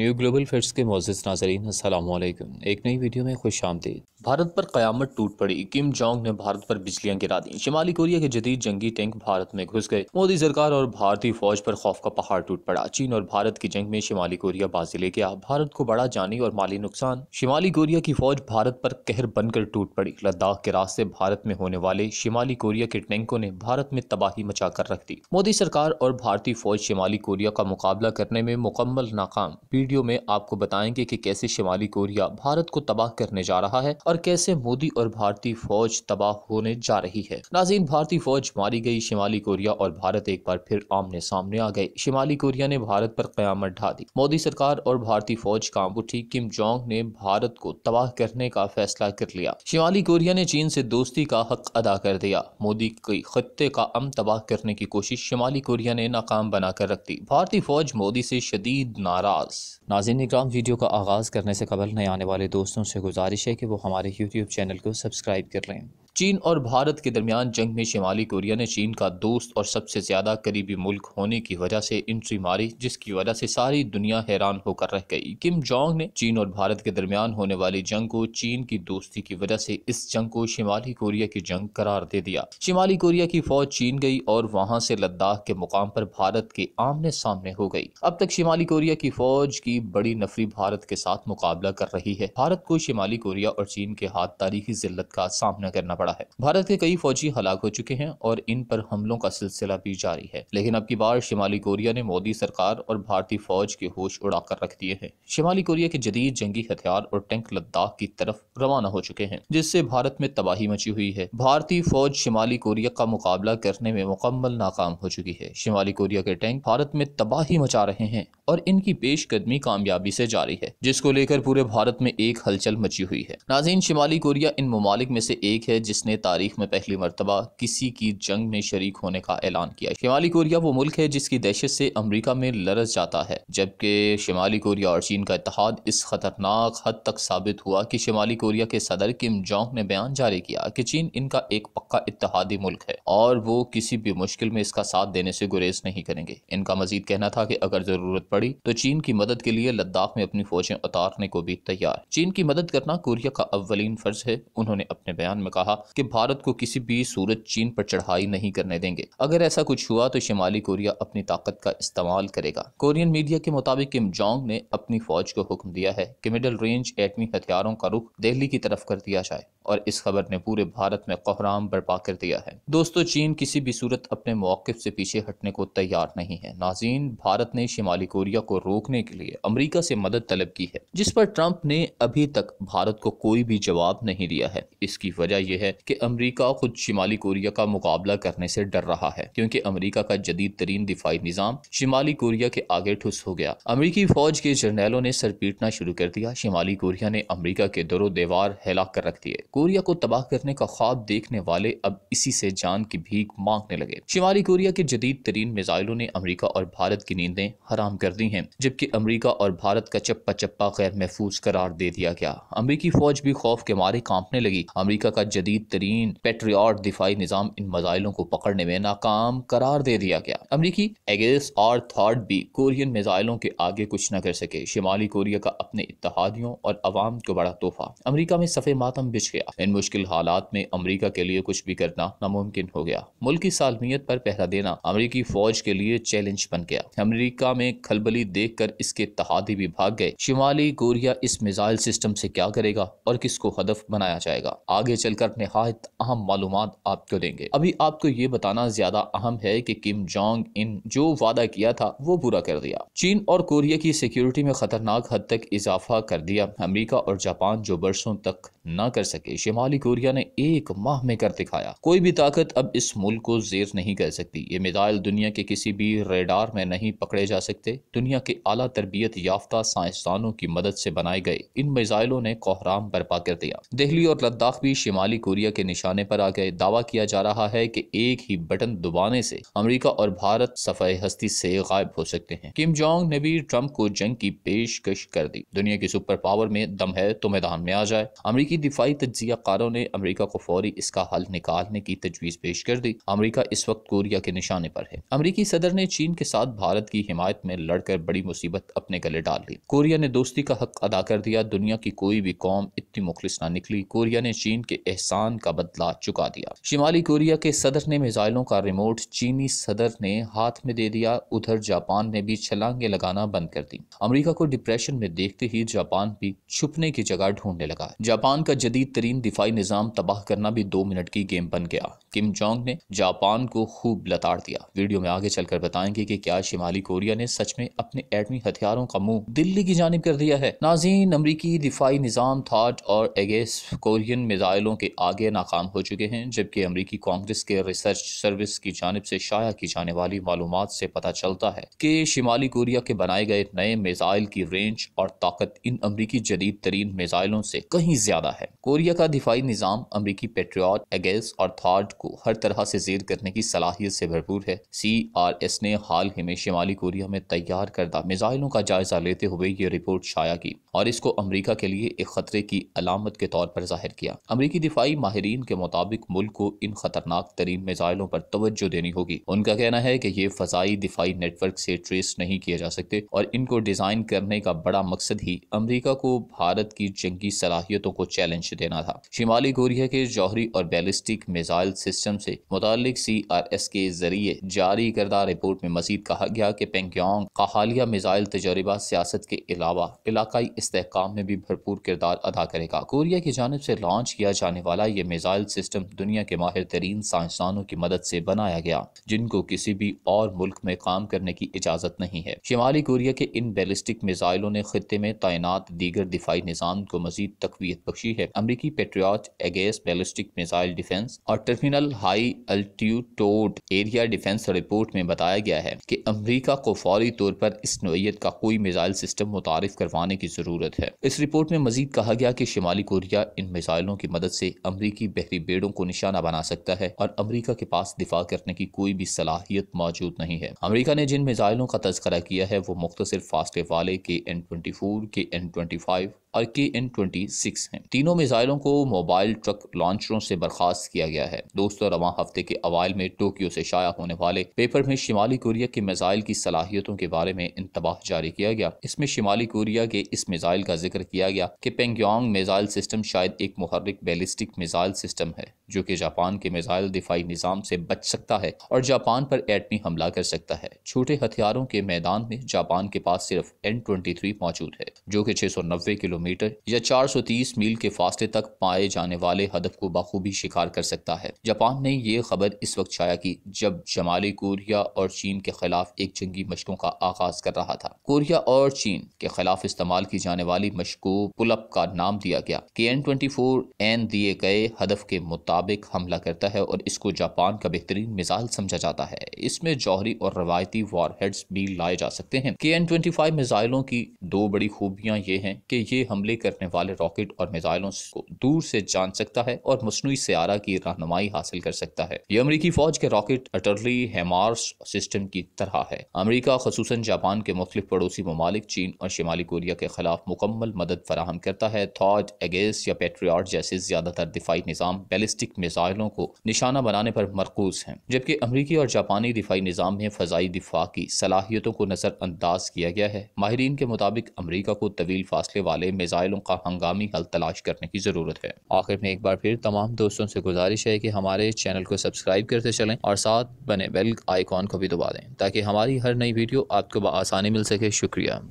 new global affairs के मोजिस नाजरीन असलम एक नई वीडियो में खुश आमदीद भारत पर क़यामत टूट पड़ी किम जोंग ने भारत पर बिजलियां गिरा दी शिमाली कोरिया के जदीद जंगी टैंक भारत में घुस गए मोदी सरकार और भारतीय फौज पर खौफ का पहाड़ टूट पड़ा चीन और भारत की जंग में शिमाली कोरिया बाजी ले गया भारत को बड़ा जानी और माली नुकसान शिमाली कोरिया की फौज भारत पर कहर बनकर टूट पड़ी लद्दाख के रास्ते भारत में होने वाले शिमाली कोरिया के टैंकों ने भारत में तबाही मचा कर रख दी मोदी सरकार और भारतीय फौज शिमाली कोरिया का मुकाबला करने में मुकम्मल नाकाम पी वीडियो में आपको बताएंगे कि कैसे शिमाली कोरिया भारत को तबाह करने जा रहा है और कैसे मोदी और भारतीय फौज तबाह होने जा रही है नाजीन भारतीय फौज मारी गई शिमाली कोरिया और भारत एक बार फिर आमने सामने आ गए शिमाली कोरिया ने भारत पर क्यामत ढा दी मोदी सरकार और भारतीय फौज काम उठी किम जोंग ने भारत को तबाह करने का फैसला कर लिया शिमाली कोरिया ने चीन से दोस्ती का हक अदा कर दिया मोदी के खत्ते का अम तबाह करने की कोशिश शिमाली कोरिया ने नाकाम बनाकर रख दी भारतीय फौज मोदी से शदीद नाराज नाजिन निगराम वीडियो का आगाज़ करने से कबल नए आने वाले दोस्तों से गुजारिश है कि वो हमारे यूट्यूब चैनल को सब्सक्राइब कर लें चीन और भारत के दरमियान जंग में शिमाली कोरिया ने चीन का दोस्त और सबसे ज़्यादा करीबी मुल्क होने की वजह से एंट्री मारी जिसकी वजह से सारी दुनिया हैरान होकर रह गई किम जोंग ने चीन और भारत के दरमियान होने वाली जंग को चीन की दोस्ती की वजह से इस जंग को शिमाली कोरिया की जंग करार दे दिया शिमाली कोरिया की फौज चीन गई और वहाँ से लद्दाख के मुकाम पर भारत के आमने सामने हो गई अब तक शिमाली कोरिया की फौज की बड़ी नफरी भारत के साथ मुकाबला कर रही है भारत को शिमाली कोरिया और चीन के हाथ तारीखी जिल्लत का सामना करना पड़ा है भारत के कई फौजी हलाक हो चुके हैं और इन पर हमलों का सिलसिला भी जारी है लेकिन अब की बार शिमाली कोरिया ने मोदी सरकार और भारतीय फौज के होश उड़ाकर रख दिए हैं शिमाली कोरिया के जदीद जंगी हथियार और टैंक लद्दाख की तरफ रवाना हो चुके हैं जिससे भारत में तबाही मची हुई है भारतीय फौज शिमाली कोरिया का मुकाबला करने में मुकम्मल नाकाम हो चुकी है शिमाली कोरिया के टैंक भारत में तबाही मचा रहे हैं और इनकी पेशकदमी कामयाबी से जारी है जिसको लेकर पूरे भारत में एक हलचल मची हुई है नाजीन शिमाली कोरिया इन ममालिक में से एक है जिसने तारीख में पहली मरतबा किसी की जंग में शरीक होने का ऐलान किया शिमाली कोरिया वो मुल्क है जिसकी दहशत से अमरीका में लरस जाता है जबकि शिमाली कोरिया और चीन का इतिहाद इस खतरनाक हद तक साबित हुआ कि शिमाली कोरिया के सदर किम जोंग ने बयान जारी किया कि चीन इनका एक पक्का इतिहादी मुल्क है और वो किसी भी मुश्किल में इसका साथ देने से गुरेज नहीं करेंगे इनका मजीद कहना था कि अगर जरूरत पड़ी तो चीन की मदद के लिए लद्दाख में अपनी फौजें उतारने को भी तैयार चीन की मदद करना कोरिया का अव्वलीन फर्ज है उन्होंने अपने बयान में कहा कि भारत को किसी भी सूरत चीन पर चढ़ाई नहीं करने देंगे अगर ऐसा कुछ हुआ तो शिमाली कोरिया अपनी ताकत का इस्तेमाल करेगा कोरियन मीडिया के मुताबिक किम जोंग ने अपनी फौज को हुक्म दिया है कि मिडल रेंज एटमी हथियारों का रुख दिल्ली की तरफ कर दिया जाए और इस खबर ने पूरे भारत में कोहराम बर्पा कर दिया है दोस्तों चीन किसी भी सूरत अपने मौक़ से पीछे हटने को तैयार नहीं है नाजीन भारत ने शिमाली कोरिया को रोकने के लिए अमरीका से मदद तलब की है जिस पर ट्रंप ने अभी तक भारत को कोई भी जवाब नहीं दिया है इसकी वजह यह है कि अमरीका खुद शिमाली कोरिया का मुकाबला करने से डर रहा है क्योंकि अमरीका का जदीद तरीन दिफाई निज़ाम शिमाली कोरिया के आगे ठुस हो गया अमरीकी फौज के जर्नैलों ने सर पीटना शुरू कर दिया शिमाली कोरिया ने अमरीका के दरों दीवार हिला कर रख दिए कोरिया को तबाह करने का ख्वाब देखने वाले अब इसी से जान की भीख मांगने लगे शिमाली कोरिया के जदीद तरीन मिजाइलों ने अमरीका और भारत की नींदें हराम कर दी हैं जबकि अमरीका और भारत का चप्पा चप्पा गैर महफूज करार दे दिया गया अमरीकी फौज भी खौफ के मारे कांपने लगी अमरीका का जदीद तरीन पेट्रियाट दिफाई निज़ाम इन मिजाइलों को पकड़ने में नाकाम करार दे दिया गया अमरीकी एगेस और थॉर्ड भी कोरियन मिजाइलों के आगे कुछ न कर सके शिमाली कोरिया का अपने इतिहादियों और आवाम को बड़ा तोहफा अमरीका में सफ़े मातम बिछ गया गया इन मुश्किल हालात में अमरीका के लिए कुछ भी करना नामुमकिन हो गया मुल्क की सालमियत पर पहरा देना अमरीकी फौज के लिए चैलेंज बन गया अमरीका में खलबली देख कर इसके तहादी भी भाग गए शिमाली कोरिया इस मिजाइल सिस्टम से क्या करेगा और किसको हदफ बनाया जाएगा आगे चलकर नहायत अहम मालूम आपको देंगे अभी आपको ये बताना ज्यादा अहम है की किम जोंग इन जो वादा किया था वो पूरा कर दिया चीन और कोरिया की सिक्योरिटी में खतरनाक हद तक इजाफा कर दिया अमरीका और जापान जो बरसों तक न कर सके शिमाली कोरिया ने एक माह में कर दिखाया कोई भी ताकत अब इस मुल्क को जेर नहीं कर सकती ये मिजाइल दुनिया के किसी भी रेडार में नहीं पकड़े जा सकते दुनिया के आला तरबियत याफ्ता साइंसदानों की मदद से बनाए गए इन मिजाइलों ने कोहराम बर्पा कर दिया दिल्ली और लद्दाख भी शिमाली कोरिया के निशाने पर आ गए दावा किया जा रहा है की एक ही बटन दुबाने से अमरीका और भारत सफाई हस्ती से गायब हो सकते हैं किम जोंग ने भी ट्रंप को जंग की पेशकश कर दी दुनिया की सुपर पावर में दम है तो मैदान में आ जाए अमरीकी दिफाई तज तजिया कारों ने अमरीका को फौरी इसका हल निकालने की तजवीज़ पेश कर दी अमरीका इस वक्त कोरिया के निशाने पर है अमरीकी सदर ने चीन के साथ भारत की हिमायत में लड़कर बड़ी मुसीबत अपने गले डाल ली कोरिया ने दोस्ती का हक अदा कर दिया दुनिया की कोई भी कौम इतनी मुखलिस ना निकली कोरिया ने चीन के एहसान का बदला चुका दिया शिमाली कोरिया के सदर ने मिजाइलों का रिमोट चीनी सदर ने हाथ में दे दिया उधर जापान ने भी छलांगे लगाना बंद कर दी अमरीका को डिप्रेशन में देखते ही जापान भी छुपने की जगह ढूंढने लगा जापान का जदीद तरीन बेहतरीन दिफाई निज़ाम तबाह करना भी दो मिनट की गेम बन गया किम जोंग ने जापान को खूब लताड़ दिया वीडियो में आगे चलकर बताएंगे कि क्या शिमाली कोरिया ने सच में अपने एटमी हथियारों का मुंह दिल्ली की जानब कर दिया है नाजीन अमरीकी दिफाई निज़ाम थाट और एगेस कोरियन मिज़ाइलों के आगे नाकाम हो चुके हैं जबकि अमरीकी कांग्रेस के रिसर्च सर्विस की जानब से शाया की जाने वाली मालूम से पता चलता है कि शिमाली कोरिया के बनाए गए नए मिज़ाइल की रेंज और ताकत इन अमरीकी जदीद तरीन मिज़ाइलों से कहीं ज्यादा है कोरिया का दिफाई निज़ाम अमरीकी पेट्रियाट एगेस और थार्ड को हर तरह से जेर करने की सलाहियत से भरपूर है सी आर एस ने हाल ही में शिमाली कोरिया में तैयार करदा मिज़ाइलों का जायजा लेते हुए ये रिपोर्ट शाया की और इसको अमरीका के लिए एक खतरे की अलामत के तौर पर जाहिर किया अमरीकी दिफाई माहरीन के मुताबिक मुल्क को इन खतरनाक तरीन मिज़ाइलों पर तोज्जो देनी होगी उनका कहना है की ये फजाई दिफाई नेटवर्क से ट्रेस नहीं किए जा सकते और इनको डिज़ाइन करने का बड़ा मकसद ही अमरीका को भारत की जंगी सलाहियतों को चैलेंज देना था था शिमाली कोरिया के जौहरी और बैलिस्टिक मिसाइल सिस्टम से मुतल सी आर एस के जरिए जारी करदा रिपोर्ट में मजीद कहा गया कि पेंग्यांग का हालिया मिसाइल तजर्बा सियासत के अलावा इलाकई इसकाम में भी भरपूर किरदार अदा करेगा कोरिया की जानब से लॉन्च किया जाने वाला ये मिसाइल सिस्टम दुनिया के माहिर तरीन साइंसदानों की मदद से बनाया गया जिनको किसी भी और मुल्क में काम करने की इजाजत नहीं है शिमाली कोरिया के इन बैलिस्टिक मिसाइलों ने खत्े में तैनात दीगर दिफाई निज़ाम को मजीद तकवीत बख्शी है अमरीकी Patriot against ballistic missile defence और terminal high altitude area defence report में बताया गया है कि अमरीका को फौरी तौर पर इस नोयत का कोई मिसाइल सिस्टम मुतारफ करवाने की जरूरत है इस रिपोर्ट में मजीद कहा गया कि शिमाली कोरिया इन मिसाइलों की मदद से अमरीकी बहरी बेड़ों को निशाना बना सकता है और अमरीका के पास दिफा करने की कोई भी सलाहियत मौजूद नहीं है अमरीका ने जिन मिसाइलों का तस्करा किया है वो मुख्तर फासले वाले K N twenty four K N twenty five और के एन ट्वेंटी सिक्स हैं तीनों मिसाइलों को मोबाइल ट्रक लॉन्चरों से बर्खास्त किया गया है दोस्तों रवा हफ्ते के अवाल में टोक्यो से शाया होने वाले पेपर में शिमाली कोरिया के मिसाइल की सलाहियतों के बारे में इंतबाह जारी किया गया इसमें शिमाली कोरिया के इस मिसाइल का जिक्र किया गया कि पेंग्योंग मिसाइल सिस्टम शायद एक मुहर्रिक बैलिस्टिक मिसाइल सिस्टम है जो की जापान के मिसाइल दिफाई निज़ाम से बच सकता है और जापान पर एटमी हमला कर सकता है छोटे हथियारों के मैदान में जापान के पास सिर्फ एन ट्वेंटी थ्री मौजूद है जो की छह सौ नब्बे किलो किलोमीटर या 430 मील के फासले तक पाए जाने वाले हदफ को बखूबी शिकार कर सकता है जापान ने यह खबर इस वक्त छाया की जब जमाली कोरिया और चीन के खिलाफ एक जंगी मशकों का आगाज कर रहा था कोरिया और चीन के खिलाफ इस्तेमाल की जाने वाली मशको पुलप पुलअप का नाम दिया गया के एन ट्वेंटी फोर एन दिए गए हदफ के मुताबिक हमला करता है और इसको जापान का बेहतरीन मिसाइल समझा जाता है इसमें जौहरी और रवायती वॉर भी लाए जा सकते हैं के एन ट्वेंटी फाइव मिसाइलों की दो बड़ी खूबियां ये हैं कि ये हमले करने वाले रॉकेट और मिजाइलों को दूर से जान सकता है और मसनू सियारा की रहनमाई हासिल कर सकता है ये अमरीकी फौज के रॉकेट अटर्ली हेमार्स सिस्टम की तरह है अमरीका खसूस जापान के मुख्तु पड़ोसी ममालिक चीन और शिमाली कोरिया के खिलाफ मुकम्मल मदद फराहम करता है थॉट एगेस या पेट्रियाट जैसे ज्यादातर दिफाई निज़ाम बैलिस्टिक मिजाइलों को निशाना बनाने पर मरकूज हैं जबकि अमरीकी और जापानी दिफाई निज़ाम में फजाई दिफा की सलाहियतों को नज़रअंदाज किया गया है माहरीन के मुताबिक अमरीका को तवील फासले वाले मिज़ाइलों का हंगामी हल तलाश करने की ज़रूरत है आखिर में एक बार फिर तमाम दोस्तों से गुजारिश है कि हमारे चैनल को सब्सक्राइब करते चलें और साथ बने बेल आइकॉन को भी दबा दें ताकि हमारी हर नई वीडियो आपको आसानी मिल सके शुक्रिया